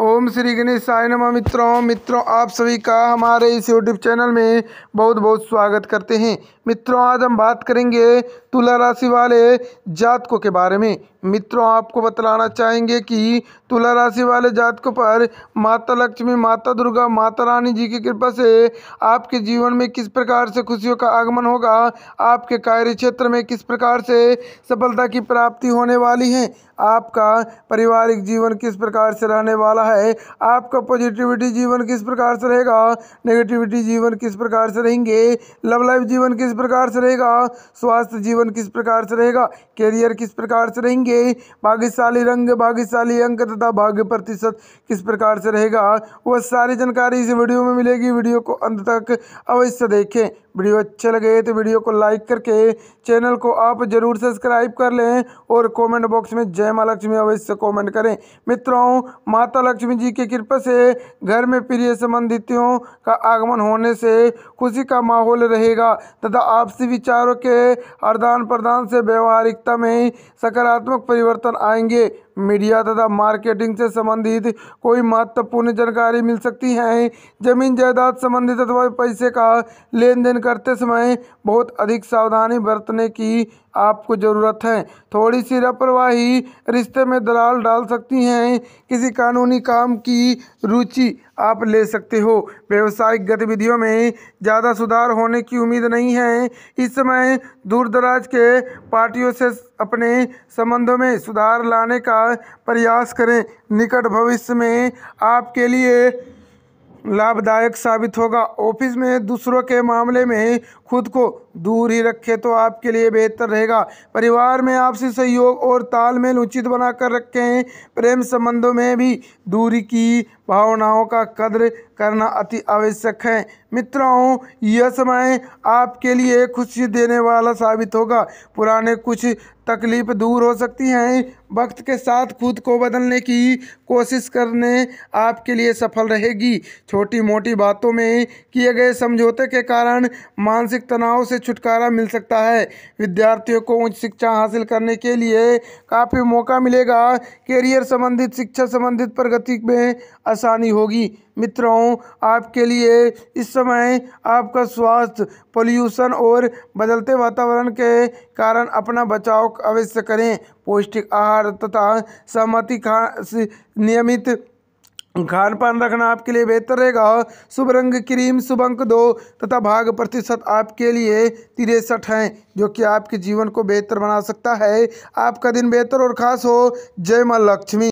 ओम श्री गणेश साय नमा मित्रों मित्रों आप सभी का हमारे इस यूट्यूब चैनल में बहुत बहुत स्वागत करते हैं मित्रों आज हम बात करेंगे तुला राशि वाले जातकों के बारे में मित्रों आपको बतलाना चाहेंगे कि तुला राशि वाले जातकों पर माता लक्ष्मी माता दुर्गा माता रानी जी की कृपा से आपके जीवन में किस प्रकार से खुशियों का आगमन होगा आपके कार्य क्षेत्र में किस प्रकार से सफलता की प्राप्ति होने वाली है आपका पारिवारिक जीवन किस प्रकार से रहने वाला होता है आपका पॉजिटिविटी जीवन किस प्रकार से रहेगा नेगेटिविटी जीवन किस प्रकार से रहेंगे लव लाइफ जीवन किस प्रकार से रहेगा स्वास्थ्य जीवन किस प्रकार से रहेगा करियर किस प्रकार से रहेंगे भाग्यशाली रंग भाग्यशाली अंक तथा भाग्य प्रतिशत किस प्रकार से रहेगा वह सारी जानकारी इस वीडियो में मिलेगी वीडियो को अंत तक अवश्य देखें वीडियो अच्छे लगे तो वीडियो को लाइक करके चैनल को आप ज़रूर सब्सक्राइब कर लें और कमेंट बॉक्स में जय माँ लक्ष्मी अवश्य कमेंट करें मित्रों माता लक्ष्मी जी की कृपा से घर में प्रिय संबंधितों का आगमन होने से खुशी का माहौल रहेगा तथा आपसी विचारों के आदान प्रदान से व्यवहारिकता में सकारात्मक परिवर्तन आएंगे मीडिया तथा मार्केटिंग से संबंधित कोई महत्वपूर्ण जानकारी मिल सकती है जमीन जायदाद संबंधित अथवा पैसे का लेन देन करते समय बहुत अधिक सावधानी बरतने की आपको ज़रूरत है थोड़ी सी लापरवाही रिश्ते में दलाल डाल सकती हैं किसी कानूनी काम की रुचि आप ले सकते हो व्यवसायिक गतिविधियों में ज़्यादा सुधार होने की उम्मीद नहीं है इस समय दूर दराज के पार्टियों से अपने संबंधों में सुधार लाने का प्रयास करें निकट भविष्य में आपके लिए लाभदायक साबित होगा ऑफिस में दूसरों के मामले में खुद को दूर ही रखें तो आपके लिए बेहतर रहेगा परिवार में आपसी सहयोग और तालमेल उचित बनाकर रखें प्रेम संबंधों में भी दूरी की भावनाओं का कद्र करना अति आवश्यक है मित्रों यह समय आपके लिए खुशी देने वाला साबित होगा पुराने कुछ तकलीफ दूर हो सकती हैं वक्त के साथ खुद को बदलने की कोशिश करने आपके लिए सफल रहेगी छोटी मोटी बातों में किए गए समझौते के कारण मानसिक तनाव से छुटकारा मिल सकता है विद्यार्थियों को उच्च शिक्षा हासिल करने के लिए काफ़ी मौका मिलेगा करियर संबंधित शिक्षा संबंधित प्रगति में आसानी होगी मित्रों आपके लिए इस समय आपका स्वास्थ्य पोल्यूशन और बदलते वातावरण के कारण अपना बचाव अवश्य करें पौष्टिक आहार तथा सहमति खा नियमित खान पान रखना आपके लिए बेहतर रहेगा शुभ रंग क्रीम शुभ अंक दो तथा भाग प्रतिशत आपके लिए तिरसठ हैं जो कि आपके जीवन को बेहतर बना सकता है आपका दिन बेहतर और खास हो जय माँ लक्ष्मी